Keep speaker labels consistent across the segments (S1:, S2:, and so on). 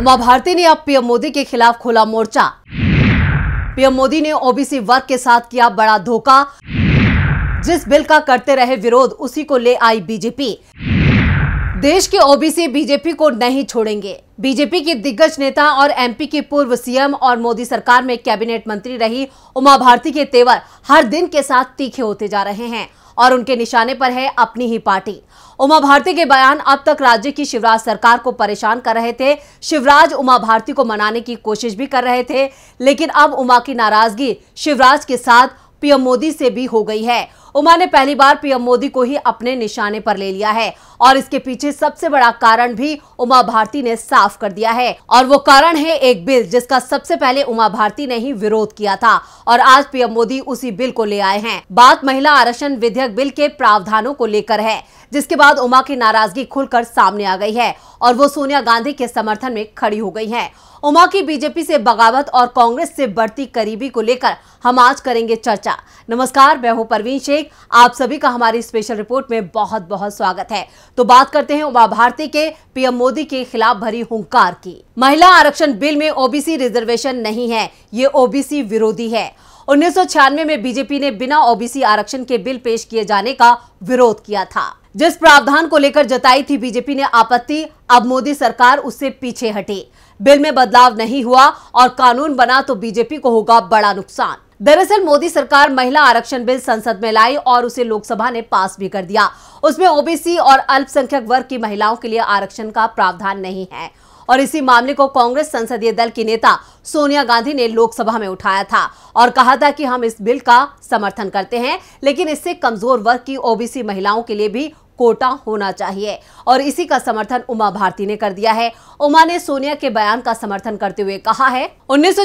S1: उमा भारती ने अब पीएम मोदी के खिलाफ खोला मोर्चा पीएम मोदी ने ओबीसी वर्ग के साथ किया बड़ा धोखा जिस बिल का करते रहे विरोध उसी को ले आई बीजेपी देश के ओबीसी बीजेपी को नहीं छोड़ेंगे बीजेपी के दिग्गज नेता और एमपी के पूर्व सीएम और मोदी सरकार में कैबिनेट मंत्री रही उमा भारती के तेवर हर दिन के साथ तीखे होते जा रहे हैं और उनके निशाने पर है अपनी ही पार्टी उमा भारती के बयान अब तक राज्य की शिवराज सरकार को परेशान कर रहे थे शिवराज उमा भारती को मनाने की कोशिश भी कर रहे थे लेकिन अब उमा की नाराजगी शिवराज के साथ पीएम मोदी से भी हो गई है उमा ने पहली बार पीएम मोदी को ही अपने निशाने पर ले लिया है और इसके पीछे सबसे बड़ा कारण भी उमा भारती ने साफ कर दिया है और वो कारण है एक बिल जिसका सबसे पहले उमा भारती ने ही विरोध किया था और आज पीएम मोदी उसी बिल को ले आए हैं बात महिला आरक्षण विधेयक बिल के प्रावधानों को लेकर है जिसके बाद उमा की नाराजगी खुलकर सामने आ गई है और वो सोनिया गांधी के समर्थन में खड़ी हो गई है उमा की बीजेपी से बगावत और कांग्रेस से बढ़ती करीबी को लेकर हम आज करेंगे चर्चा नमस्कार मैं हूँ परवीन शेख मलिक आप सभी का हमारी स्पेशल रिपोर्ट में बहुत बहुत स्वागत है तो बात करते हैं उमा भारती के पीएम मोदी के खिलाफ भरी हुंकार की महिला आरक्षण बिल में ओबीसी रिजर्वेशन नहीं है ये ओबीसी विरोधी है उन्नीस में बीजेपी ने बिना ओबीसी आरक्षण के बिल पेश किए जाने का विरोध किया था जिस प्रावधान को लेकर जताई थी बीजेपी ने आपत्ति अब मोदी सरकार उससे पीछे हटी बिल में बदलाव नहीं हुआ और कानून बना तो बीजेपी को होगा बड़ा नुकसान दरअसल मोदी सरकार महिला आरक्षण बिल संसद में लाई और उसे लोकसभा ने पास भी कर दिया उसमें ओबीसी और अल्पसंख्यक वर्ग की महिलाओं के लिए आरक्षण का प्रावधान नहीं है और इसी मामले को कांग्रेस संसदीय दल की नेता सोनिया गांधी ने लोकसभा में उठाया था और कहा था कि हम इस बिल का समर्थन करते हैं लेकिन इससे कमजोर वर्ग की ओबीसी महिलाओं के लिए भी कोटा होना चाहिए और इसी का समर्थन उमा भारती ने कर दिया है उमा ने सोनिया के बयान का समर्थन करते हुए कहा है उन्नीस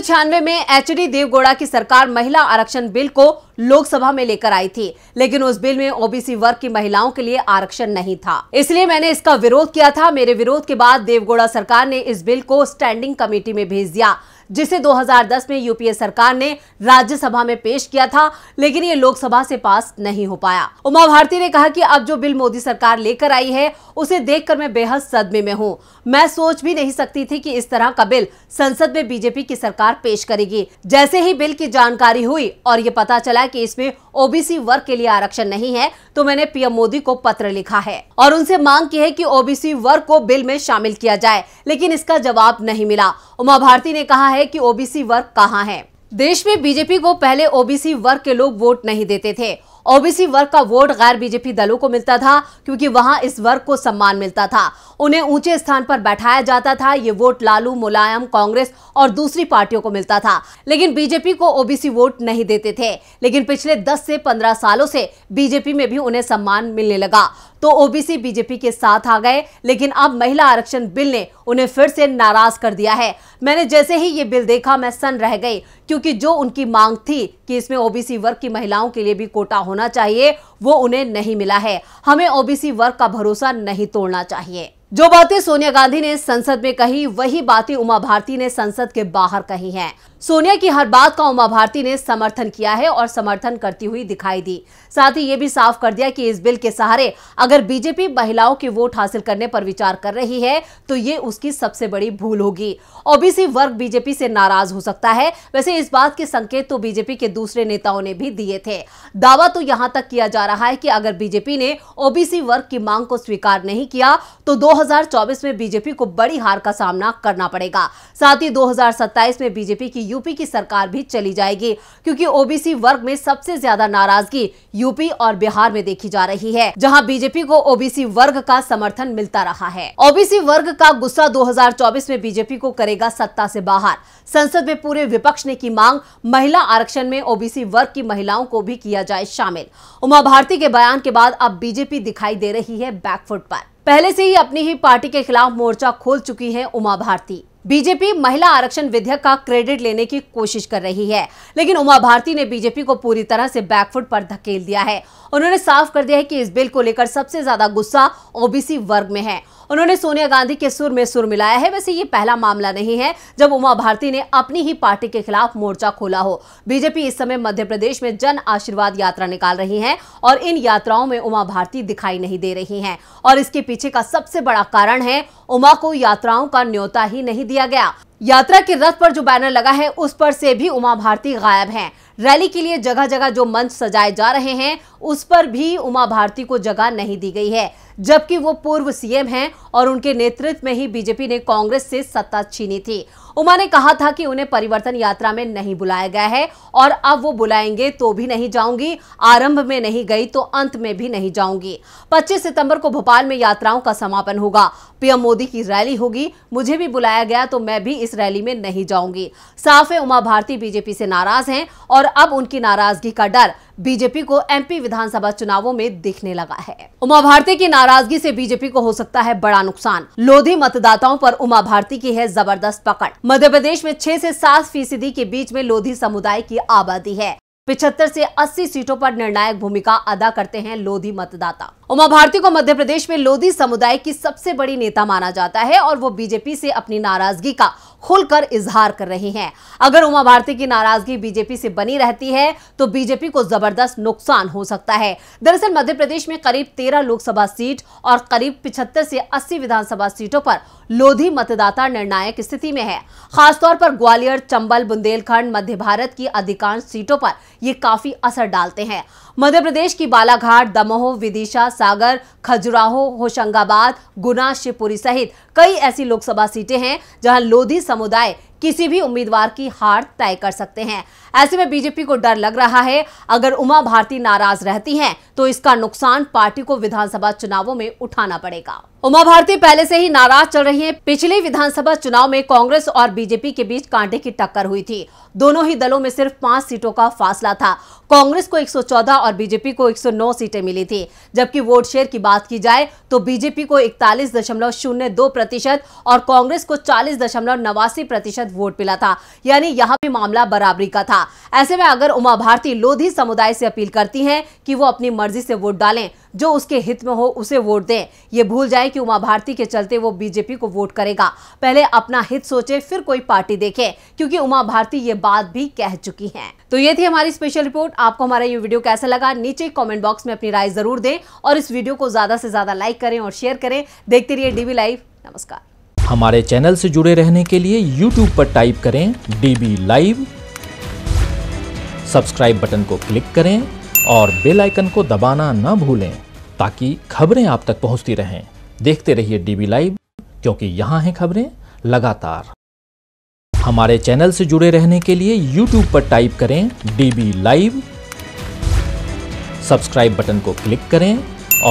S1: में एच डी देवगौड़ा की सरकार महिला आरक्षण बिल को लोकसभा में लेकर आई थी लेकिन उस बिल में ओबीसी वर्ग की महिलाओं के लिए आरक्षण नहीं था इसलिए मैंने इसका विरोध किया था मेरे विरोध के बाद देवगौड़ा सरकार ने इस बिल को स्टैंडिंग कमेटी में भेज दिया जिसे 2010 में यूपीए सरकार ने राज्यसभा में पेश किया था लेकिन ये लोकसभा से पास नहीं हो पाया उमा भारती ने कहा कि अब जो बिल मोदी सरकार लेकर आई है उसे देखकर मैं बेहद सदमे में हूँ मैं सोच भी नहीं सकती थी कि इस तरह का बिल संसद में बीजेपी की सरकार पेश करेगी जैसे ही बिल की जानकारी हुई और ये पता चला की इसमें ओबीसी वर्ग के लिए आरक्षण नहीं है तो मैंने पीएम मोदी को पत्र लिखा है और उनसे मांग की है की ओबीसी वर्ग को बिल में शामिल किया जाए लेकिन इसका जवाब नहीं मिला उमा भारती ने कहा है कि ओबीसी वर्ग कहाँ है देश में बीजेपी को पहले ओबीसी वर्ग के लोग वोट नहीं देते थे ओबीसी वर्ग का वोट गैर बीजेपी दलों को मिलता था क्योंकि वहां इस वर्ग को सम्मान मिलता था उन्हें ऊंचे स्थान पर बैठाया जाता था ये वोट लालू मुलायम कांग्रेस और दूसरी पार्टियों को मिलता था लेकिन बीजेपी को ओबीसी वोट नहीं देते थे लेकिन पिछले दस से पंद्रह सालों से बीजेपी में भी उन्हें सम्मान मिलने लगा तो ओबीसी बीजेपी के साथ आ गए लेकिन अब महिला आरक्षण बिल ने उन्हें फिर से नाराज कर दिया है मैंने जैसे ही ये बिल देखा मैं सन रह गई क्योंकि जो उनकी मांग थी कि इसमें ओबीसी वर्ग की महिलाओं के लिए भी कोटा होना होना चाहिए वो उन्हें नहीं मिला है हमें ओबीसी वर्ग का भरोसा नहीं तोड़ना चाहिए जो बातें सोनिया गांधी ने संसद में कही वही बातें उमा भारती ने संसद के बाहर कही हैं। सोनिया की हर बात का उमा भारती ने समर्थन किया है और समर्थन करती हुई दिखाई दी साथ ही ये भी साफ कर दिया कि इस बिल के सहारे अगर बीजेपी महिलाओं के वोट हासिल करने पर विचार कर रही है तो ये उसकी सबसे बड़ी भूल होगी ओबीसी वर्ग बीजेपी से नाराज हो सकता है वैसे इस बात के संकेत तो बीजेपी के दूसरे नेताओं ने भी दिए थे दावा तो यहाँ तक किया जा रहा है कि अगर बीजेपी ने ओबीसी वर्ग की मांग को स्वीकार नहीं किया तो दो में बीजेपी को बड़ी हार का सामना करना पड़ेगा साथ ही दो में बीजेपी की यूपी की सरकार भी चली जाएगी क्योंकि ओबीसी वर्ग में सबसे ज्यादा नाराजगी यूपी और बिहार में देखी जा रही है जहां बीजेपी को ओबीसी वर्ग का समर्थन मिलता रहा है ओबीसी वर्ग का गुस्सा 2024 में बीजेपी को करेगा सत्ता से बाहर संसद में पूरे विपक्ष ने की मांग महिला आरक्षण में ओबीसी वर्ग की महिलाओं को भी किया जाए शामिल उमा भारती के बयान के बाद अब बीजेपी दिखाई दे रही है बैकफुट पर पहले से ही अपनी ही पार्टी के खिलाफ मोर्चा खोल चुकी है उमा भारती बीजेपी महिला आरक्षण विधेयक का क्रेडिट लेने की कोशिश कर रही है लेकिन उमा भारती ने बीजेपी को पूरी तरह से बैकफुट पर धकेल दिया है उन्होंने साफ कर दिया है कि इस बिल को लेकर सबसे ज्यादा गुस्सा ओबीसी वर्ग में है उन्होंने सोनिया गांधी के सुर में सुर मिलाया है वैसे ये पहला मामला नहीं है जब उमा भारती ने अपनी ही पार्टी के खिलाफ मोर्चा खोला हो बीजेपी इस समय मध्य प्रदेश में जन आशीर्वाद यात्रा निकाल रही है और इन यात्राओं में उमा भारती दिखाई नहीं दे रही है और इसके पीछे का सबसे बड़ा कारण है उमा को यात्राओं का न्योता ही नहीं दिया गया यात्रा के रथ पर जो बैनर लगा है उस पर से भी उमा भारती गायब हैं रैली के लिए जगह जगह जो मंच सजाए जा रहे हैं उस पर भी उमा भारती को जगह नहीं दी गई है जबकि वो पूर्व सीएम हैं और उनके नेतृत्व में ही बीजेपी ने कांग्रेस से सत्ता छीनी थी उमा ने कहा था कि उन्हें परिवर्तन यात्रा में नहीं बुलाया गया है और अब वो बुलाएंगे तो भी नहीं जाऊंगी आरंभ में नहीं गई तो अंत में भी नहीं जाऊंगी पच्चीस सितंबर को भोपाल में यात्राओं का समापन होगा पीएम मोदी की रैली होगी मुझे भी बुलाया गया तो मैं भी इस रैली में नहीं जाऊंगी साफ है उमा भारती बीजेपी से नाराज हैं और अब उनकी नाराजगी का डर बीजेपी को एमपी विधानसभा चुनावों में दिखने लगा है उमा भारती की नाराजगी से बीजेपी को हो सकता है बड़ा नुकसान लोधी मतदाताओं पर उमा भारती की है जबरदस्त पकड़ मध्य प्रदेश में छह से सात फीसदी के बीच में लोधी समुदाय की आबादी है पिछहत्तर से 80 सीटों पर निर्णायक भूमिका अदा करते हैं लोधी मतदाता उमा भारती को मध्य प्रदेश में लोधी समुदाय की सबसे बड़ी नेता माना जाता है और वो बीजेपी से अपनी नाराजगी का खुलकर इजहार कर रही हैं। अगर उमा भारती की नाराजगी बीजेपी से बनी रहती है तो बीजेपी को जबरदस्त नुकसान हो सकता है दरअसल मध्य प्रदेश में करीब 13 लोकसभा सीट और करीब 75 से 80 विधानसभा सीटों पर लोधी मतदाता निर्णायक स्थिति में है खासतौर पर ग्वालियर चंबल बुंदेलखंड मध्य भारत की अधिकांश सीटों पर ये काफी असर डालते हैं मध्य प्रदेश की बालाघाट दमोह विदिशा सागर खजुराहो होशंगाबाद गुना शिवपुरी सहित कई ऐसी लोकसभा सीटें हैं जहां लोधी समुदाय किसी भी उम्मीदवार की हार तय कर सकते हैं ऐसे में बीजेपी को डर लग रहा है अगर उमा भारती नाराज रहती हैं तो इसका नुकसान पार्टी को विधानसभा चुनावों में उठाना पड़ेगा उमा भारती पहले से ही नाराज चल रही हैं। पिछले विधानसभा चुनाव में कांग्रेस और बीजेपी के बीच कांटे की टक्कर हुई थी दोनों ही दलों में सिर्फ पांच सीटों का फासला था कांग्रेस को 114 और बीजेपी को 109 सीटें मिली थी जबकि वोट शेयर की बात की जाए तो बीजेपी को इकतालीस प्रतिशत और कांग्रेस को चालीस प्रतिशत प्रतिशत वोट मिला था यानी यहाँ भी मामला बराबरी का था ऐसे में अगर उमा भारती लोधी समुदाय से अपील करती हैं कि वो अपनी मर्जी से वोट डालें जो उसके हित में हो उसे वोट दें ये भूल जाए कि उमा भारती के चलते वो बीजेपी को वोट करेगा पहले अपना हित सोचे फिर कोई पार्टी देखे क्योंकि उमा भारती ये बात भी कह चुकी हैं तो ये थी हमारी स्पेशल रिपोर्ट आपको हमारा ये वीडियो कैसा लगा नीचे कमेंट बॉक्स में अपनी राय जरूर दें और इस वीडियो को ज्यादा से ज्यादा लाइक करें और शेयर करें देखते रहिए डीवी लाइव नमस्कार हमारे चैनल से जुड़े रहने के लिए YouTube पर टाइप करें बी लाइव सब्सक्राइब बटन को क्लिक करें और बेल आइकन को दबाना न भूलें ताकि खबरें आप तक पहुंचती रहें देखते रहिए बी लाइव क्योंकि यहाँ हैं खबरें लगातार हमारे चैनल से जुड़े रहने के लिए YouTube पर टाइप करें बी लाइव सब्सक्राइब बटन को क्लिक करें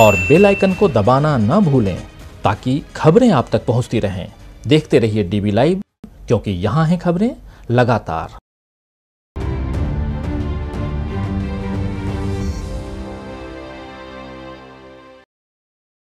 S1: और बेल आइकन को दबाना न भूलें ताकि खबरें आप तक पहुंचती रहें देखते रहिए डीबी लाइव क्योंकि यहाँ हैं खबरें लगातार